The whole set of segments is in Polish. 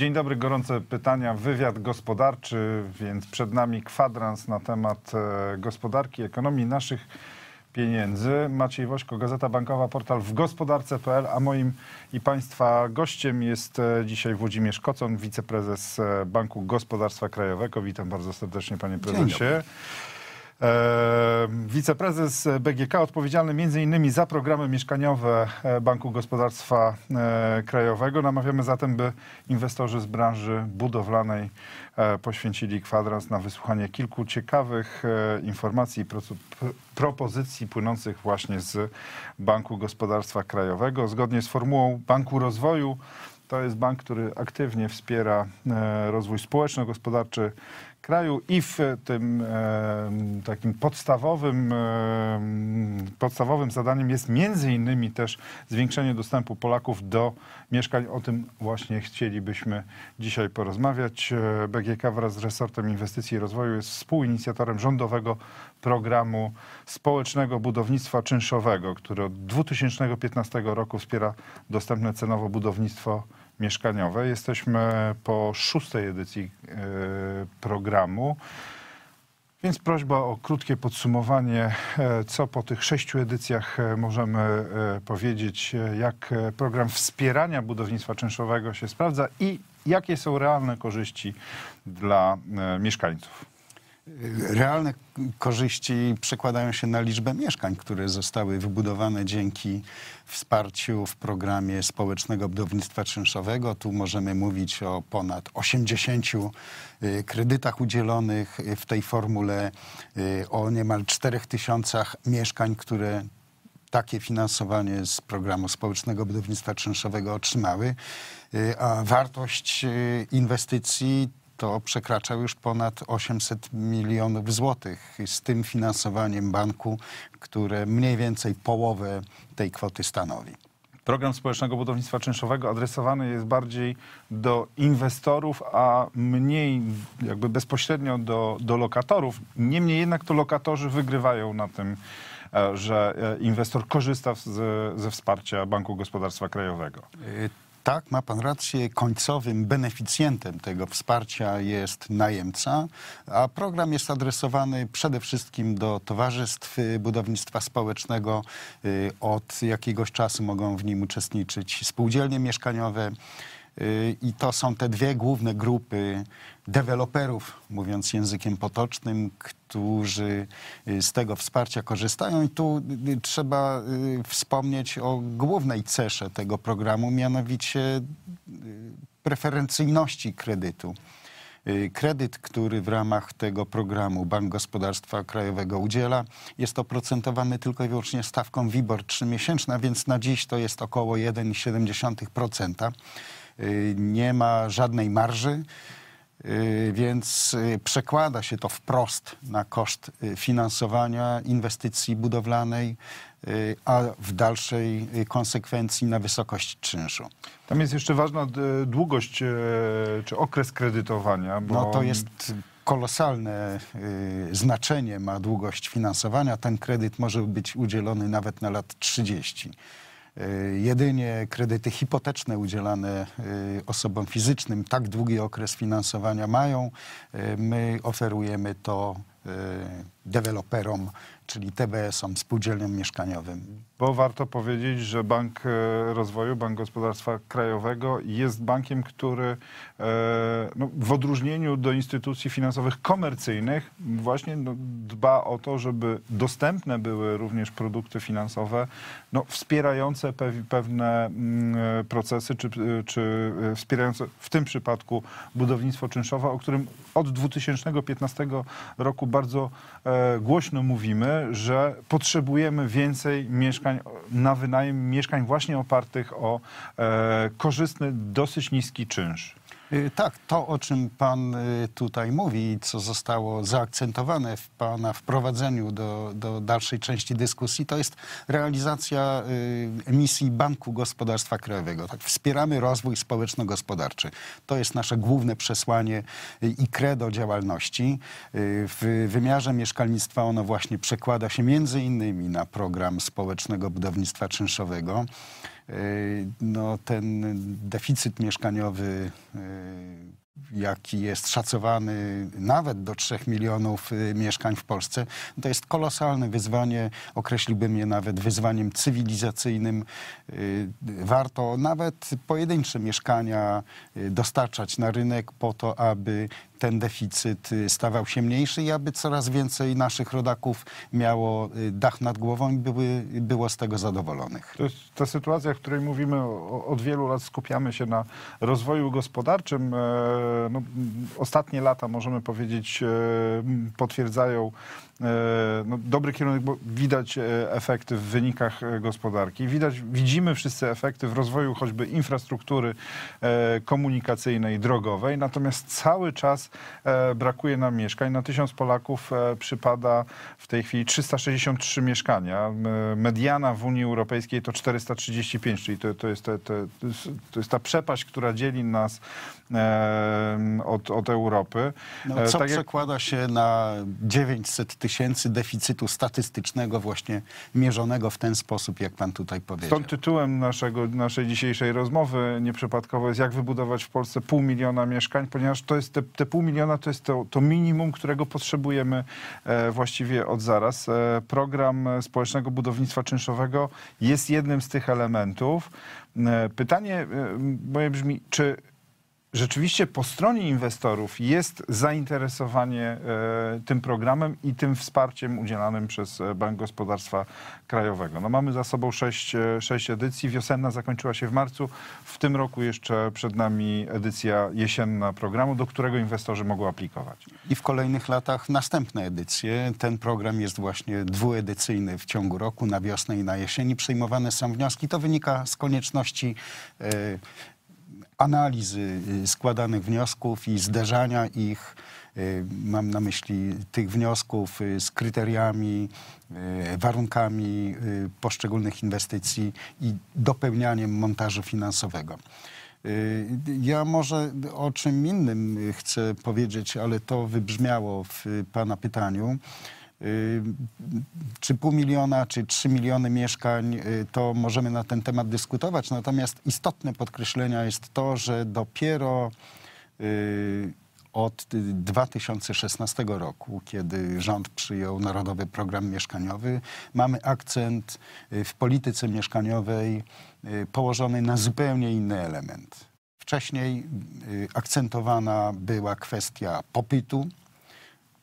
Dzień dobry, gorące pytania, wywiad gospodarczy, więc przed nami kwadrans na temat e, gospodarki, ekonomii naszych pieniędzy. Maciej Wośko, Gazeta Bankowa, portal w gospodarce.pl, a moim i Państwa gościem jest e, dzisiaj Włodzimierz Kocon, wiceprezes e, Banku Gospodarstwa Krajowego. Witam bardzo serdecznie, panie prezesie. Wiceprezes BGK odpowiedzialny m.in. za programy mieszkaniowe e, Banku Gospodarstwa e, Krajowego. Namawiamy zatem, by inwestorzy z branży budowlanej e, poświęcili kwadrans na wysłuchanie kilku ciekawych informacji i propozycji płynących właśnie z Banku Gospodarstwa Krajowego. Zgodnie z formułą Banku Rozwoju to jest bank, który aktywnie wspiera rozwój społeczno-gospodarczy kraju i w tym e, takim podstawowym, e, podstawowym zadaniem jest między innymi też zwiększenie dostępu Polaków do mieszkań. O tym właśnie chcielibyśmy dzisiaj porozmawiać. E, BGK wraz z resortem inwestycji i rozwoju jest współinicjatorem rządowego programu społecznego budownictwa czynszowego, który od 2015 roku wspiera dostępne cenowo budownictwo mieszkaniowe. Jesteśmy po szóstej edycji e, programu. Więc prośba o krótkie podsumowanie, e, co po tych sześciu edycjach e, możemy powiedzieć, jak program wspierania budownictwa czynszowego się sprawdza i jakie są realne korzyści dla mieszkańców realne korzyści przekładają się na liczbę mieszkań, które zostały wybudowane dzięki wsparciu w programie społecznego budownictwa czynszowego. Tu możemy mówić o ponad 80 y, kredytach udzielonych y, w tej formule, y, o niemal 4000 mieszkań, które takie finansowanie z programu społecznego budownictwa czynszowego otrzymały, a wartość inwestycji to przekracza już ponad 800 milionów złotych z tym finansowaniem banku, które mniej więcej połowę tej kwoty stanowi. Program społecznego budownictwa czynszowego adresowany jest bardziej do inwestorów, a mniej jakby bezpośrednio do, do lokatorów. Niemniej jednak to lokatorzy wygrywają na tym, e, że e, inwestor korzysta z, ze wsparcia Banku Gospodarstwa Krajowego. Y, tak, ma pan rację. Końcowym beneficjentem tego wsparcia jest najemca, a program jest adresowany przede wszystkim do towarzystw budownictwa społecznego. Y, od jakiegoś czasu mogą w nim uczestniczyć spółdzielnie mieszkaniowe. Y, I to są te dwie główne grupy deweloperów, mówiąc językiem potocznym, którzy y, z tego wsparcia korzystają. I tu y, trzeba wspomnieć o głównej cesze tego programu, mianowicie preferencyjności kredytu. Kredyt, który w ramach tego programu Bank Gospodarstwa Krajowego udziela, jest oprocentowany tylko i wyłącznie stawką WIBOR 3-miesięczna, więc na dziś to jest około 1,7%. Y, nie ma żadnej marży, y, więc y, przekłada się to wprost na koszt finansowania inwestycji budowlanej, a w dalszej konsekwencji na wysokość czynszu. Tam jest jeszcze ważna długość e, czy okres kredytowania. Bo... No to jest kolosalne znaczenie ma długość finansowania. Ten kredyt może być udzielony nawet na lat 30. E, jedynie kredyty hipoteczne udzielane e, osobom fizycznym tak długi okres finansowania mają. E, my oferujemy to deweloperom czyli TBS-om, spółdzielniom mieszkaniowym? Bo warto powiedzieć, że Bank e, Rozwoju, Bank Gospodarstwa Krajowego jest bankiem, który e, no, w odróżnieniu do instytucji finansowych komercyjnych właśnie no, dba o to, żeby dostępne były również produkty finansowe no, wspierające pewne mm, e, procesy, czy, czy wspierające w tym przypadku budownictwo czynszowe, o którym od 2015 roku bardzo głośno mówimy że potrzebujemy więcej mieszkań na wynajem, mieszkań właśnie opartych o e, korzystny, dosyć niski czynsz. Y, tak, to o czym pan y, tutaj mówi i co zostało zaakcentowane w pana wprowadzeniu do, do dalszej części dyskusji, to jest realizacja y, misji Banku Gospodarstwa Krajowego. Tak, wspieramy rozwój społeczno-gospodarczy. To jest nasze główne przesłanie i credo działalności. W wymiarze mieszkalnictwa ono właśnie przekłada się między innymi na program społecznego budownictwa czynszowego. Yy, no, ten deficyt mieszkaniowy, yy, jaki jest szacowany nawet do 3 milionów yy, mieszkań w Polsce, to jest kolosalne wyzwanie, określiłbym je nawet wyzwaniem cywilizacyjnym. Warto nawet pojedyncze mieszkania dostarczać na rynek po to, aby ten deficyt y, stawał się mniejszy i aby coraz więcej naszych rodaków miało y, dach nad głową i były, było z tego zadowolonych. To jest ta sytuacja, w której mówimy od wielu lat, skupiamy się na rozwoju gospodarczym. E, no, ostatnie lata, możemy powiedzieć, e, potwierdzają e, no, dobry kierunek, bo widać efekty w wynikach gospodarki. Widać, widzimy wszyscy efekty w rozwoju choćby infrastruktury komunikacyjnej, drogowej, natomiast cały czas E, brakuje nam mieszkań. Na tysiąc Polaków e, przypada w tej chwili 363 mieszkania. E, mediana w Unii Europejskiej to 435, czyli to, to, jest, to, to, to jest ta przepaść, która dzieli nas od, od Europy. No, co tak przekłada jak... się na 900 tysięcy deficytu statystycznego właśnie mierzonego w ten sposób, jak pan tutaj powiedział. Stąd tytułem naszego, naszej dzisiejszej rozmowy nieprzypadkowo jest jak wybudować w Polsce pół miliona mieszkań, ponieważ to jest te, te pół pół miliona to jest to, to minimum, którego potrzebujemy e, właściwie od zaraz. E, program społecznego budownictwa czynszowego jest jednym z tych elementów. E, pytanie moje brzmi, czy rzeczywiście po stronie inwestorów jest zainteresowanie e, tym programem i tym wsparciem udzielanym przez e, Bank Gospodarstwa Krajowego. No mamy za sobą sześć, e, sześć edycji. Wiosenna zakończyła się w marcu. W tym roku jeszcze przed nami edycja jesienna programu, do którego inwestorzy mogą aplikować. I w kolejnych latach następne edycje. Ten program jest właśnie dwuedycyjny w ciągu roku, na wiosnę i na jesieni. Przyjmowane są wnioski. To wynika z konieczności analizy y, składanych wniosków i zderzania ich, y, mam na myśli tych wniosków y, z kryteriami, warunkami poszczególnych inwestycji i dopełnianiem montażu finansowego. Ja może o czym innym chcę powiedzieć, ale to wybrzmiało w Pana pytaniu czy pół miliona, czy trzy miliony mieszkań, y, to możemy na ten temat dyskutować. Natomiast istotne podkreślenia jest to, że dopiero y, od 2016 roku, kiedy rząd przyjął Narodowy Program Mieszkaniowy, mamy akcent y, w polityce mieszkaniowej położony na zupełnie inny element. Wcześniej akcentowana była kwestia popytu,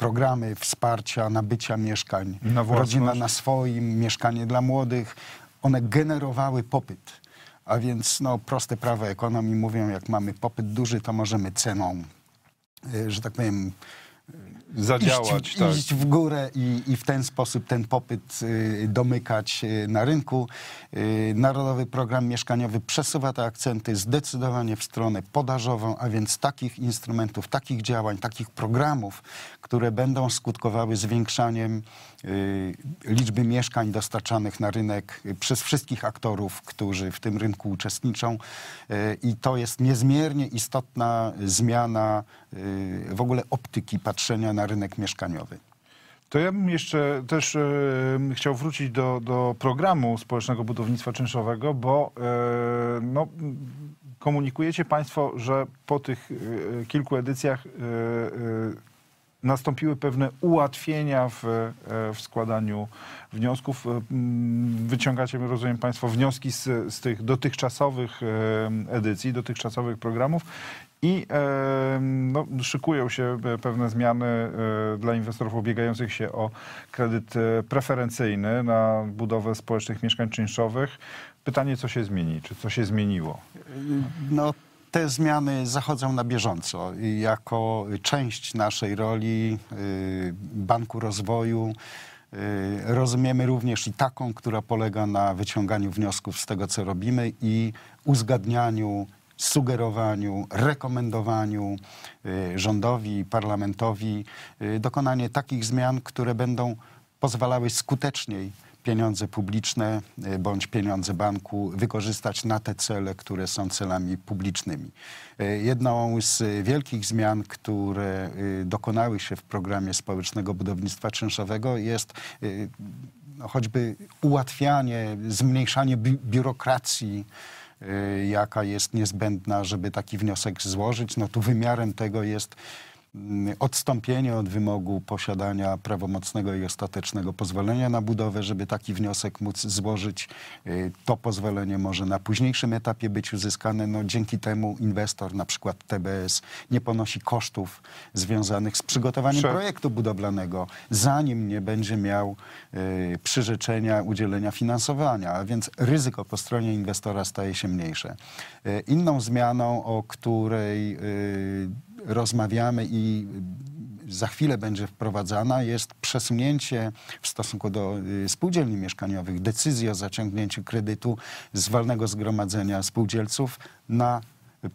programy wsparcia nabycia mieszkań. Na Rodzina na swoim, mieszkanie dla młodych. One generowały popyt. A więc no, proste prawa ekonomii mówią, jak mamy popyt duży, to możemy ceną, y, że tak powiem, zadziałać. Iść, tak. iść w górę i, i, w ten sposób ten popyt y, domykać y, na rynku. Y, Narodowy Program Mieszkaniowy przesuwa te akcenty zdecydowanie w stronę podażową, a więc takich instrumentów, takich działań, takich programów, które będą skutkowały zwiększaniem liczby mieszkań dostarczanych na rynek przez wszystkich aktorów, którzy w tym rynku uczestniczą. I to jest niezmiernie istotna zmiana w ogóle optyki patrzenia na na rynek mieszkaniowy. To ja bym jeszcze też yy, chciał wrócić do, do programu społecznego budownictwa czynszowego, bo yy, no, komunikujecie Państwo, że po tych yy, kilku edycjach nastąpiły pewne ułatwienia w, w, składaniu wniosków. Wyciągacie, rozumiem Państwo, wnioski z, z tych dotychczasowych edycji, dotychczasowych programów i no, szykują się e, pewne zmiany e, dla inwestorów ubiegających się o kredyt e, preferencyjny na budowę społecznych mieszkań czynszowych. Pytanie, co się zmieni, czy co się zmieniło? No, te zmiany zachodzą na bieżąco. Jako część naszej roli y, Banku Rozwoju y, rozumiemy również i taką, która polega na wyciąganiu wniosków z tego, co robimy i uzgadnianiu sugerowaniu, rekomendowaniu y, rządowi, parlamentowi y, dokonanie takich zmian, które będą pozwalały skuteczniej pieniądze publiczne y, bądź pieniądze banku wykorzystać na te cele, które są celami publicznymi. Jedną z wielkich zmian, które dokonały się w programie społecznego budownictwa czynszowego jest no, choćby ułatwianie, zmniejszanie biurokracji, Y, jaka jest niezbędna, żeby taki wniosek złożyć. No tu wymiarem tego jest Mm, odstąpienie od wymogu posiadania prawomocnego i ostatecznego pozwolenia na budowę, żeby taki wniosek móc złożyć. Y, to pozwolenie może na późniejszym etapie być uzyskane. No, dzięki temu inwestor, na przykład TBS, nie ponosi kosztów związanych z przygotowaniem projektu budowlanego, zanim nie będzie miał y, przyrzeczenia udzielenia finansowania, a więc ryzyko po stronie inwestora staje się mniejsze. Y, inną zmianą, o której y, rozmawiamy i za chwilę będzie wprowadzana, jest przesunięcie w stosunku do y, spółdzielni mieszkaniowych decyzji o zaciągnięciu kredytu z walnego zgromadzenia spółdzielców na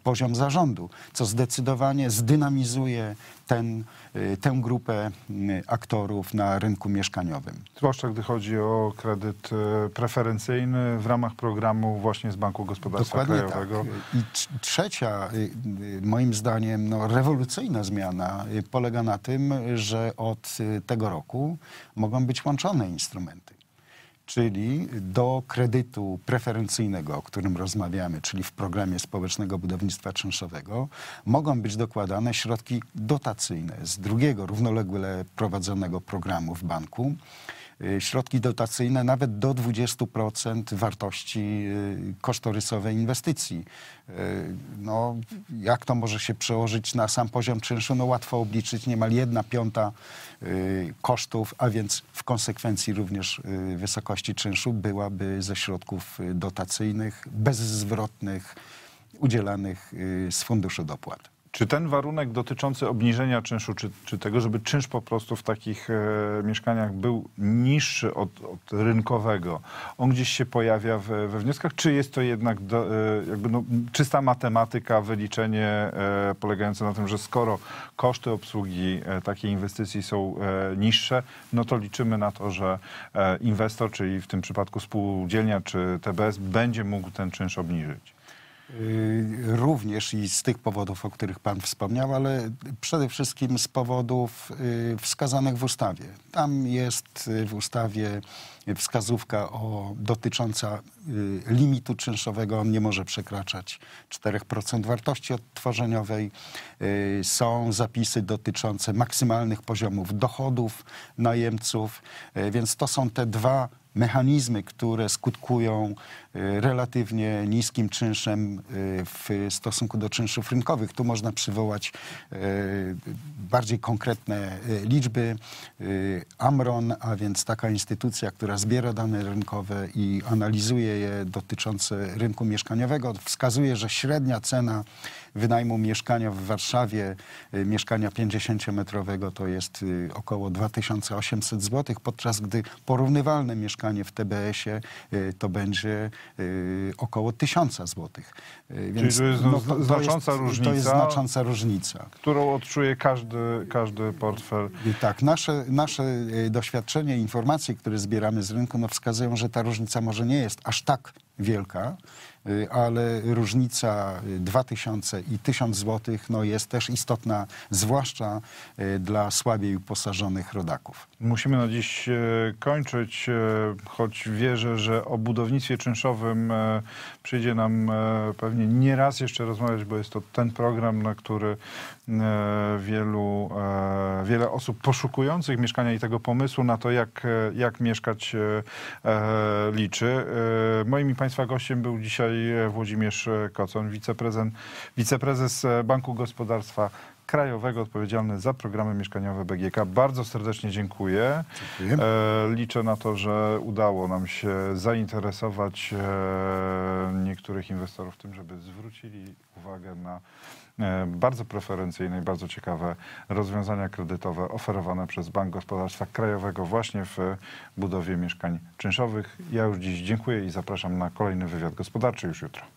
poziom zarządu, co zdecydowanie zdynamizuje ten, y, tę grupę y, aktorów na rynku mieszkaniowym. Zwłaszcza gdy chodzi o kredyt y, preferencyjny w ramach programu właśnie z Banku Gospodarstwa Dokładnie tak. Krajowego. Tak. I trzecia, moim zdaniem, no, rewolucyjna zmiana polega na tym, że od tego roku mogą być łączone instrumenty czyli do kredytu preferencyjnego, o którym rozmawiamy, czyli w programie społecznego budownictwa czynszowego, mogą być dokładane środki dotacyjne z drugiego równolegle prowadzonego programu w banku. Y, środki dotacyjne nawet do 20% wartości y, kosztorysowej inwestycji. Y, no, jak to może się przełożyć na sam poziom czynszu? No, łatwo obliczyć, niemal jedna piąta kosztów, a więc w konsekwencji również wysokości czynszu byłaby ze środków dotacyjnych, bezzwrotnych, udzielanych z funduszu dopłat. Czy ten warunek dotyczący obniżenia czynszu, czy, czy tego, żeby czynsz po prostu w takich e, mieszkaniach był niższy od, od, rynkowego, on gdzieś się pojawia we, we wnioskach, czy jest to jednak do, e, jakby no, czysta matematyka, wyliczenie e, polegające na tym, że skoro koszty obsługi e, takiej inwestycji są e, niższe, no to liczymy na to, że e, inwestor, czyli w tym przypadku spółdzielnia czy TBS, będzie mógł ten czynsz obniżyć? Y, również i z tych powodów, o których Pan wspomniał, ale przede wszystkim z powodów y, wskazanych w ustawie. Tam jest y, w ustawie wskazówka o, dotycząca limitu czynszowego. On nie może przekraczać 4% wartości odtworzeniowej. Są zapisy dotyczące maksymalnych poziomów dochodów najemców, więc to są te dwa mechanizmy, które skutkują Y, relatywnie niskim czynszem y, w stosunku do czynszów rynkowych. Tu można przywołać y, bardziej konkretne liczby. Amron, a więc taka instytucja, która zbiera dane rynkowe i analizuje je dotyczące rynku mieszkaniowego, wskazuje, że średnia cena wynajmu mieszkania w Warszawie, mieszkania 50-metrowego to jest około 2800 zł, podczas gdy porównywalne mieszkanie w TBS-ie to będzie Y, około 1000 zł. Y, więc Czyli to jest no, to znacząca jest, różnica. To jest znacząca różnica. Którą odczuje każdy, każdy portfel. I tak, nasze, nasze y, doświadczenie, informacje, które zbieramy z rynku, no wskazują, że ta różnica może nie jest aż tak wielka, y, ale różnica 2000 y, i 1000 zł no jest też istotna, zwłaszcza y, dla słabiej uposażonych rodaków. Musimy na dziś kończyć, choć wierzę, że o budownictwie czynszowym przyjdzie nam pewnie nie raz jeszcze rozmawiać, bo jest to ten program, na który E, wielu, e, wiele osób poszukujących mieszkania i tego pomysłu na to, jak, e, jak mieszkać liczy. Moim i Państwa gościem był dzisiaj Włodzimierz Kocon, wiceprezes, wiceprezes Banku Gospodarstwa krajowego odpowiedzialny za programy mieszkaniowe BGK. Bardzo serdecznie dziękuję. dziękuję. E, liczę na to, że udało nam się zainteresować e, niektórych inwestorów tym, żeby zwrócili uwagę na e, bardzo preferencyjne i bardzo ciekawe rozwiązania kredytowe oferowane przez Bank Gospodarstwa Krajowego właśnie w budowie mieszkań czynszowych. Ja już dziś dziękuję i zapraszam na kolejny wywiad gospodarczy już jutro.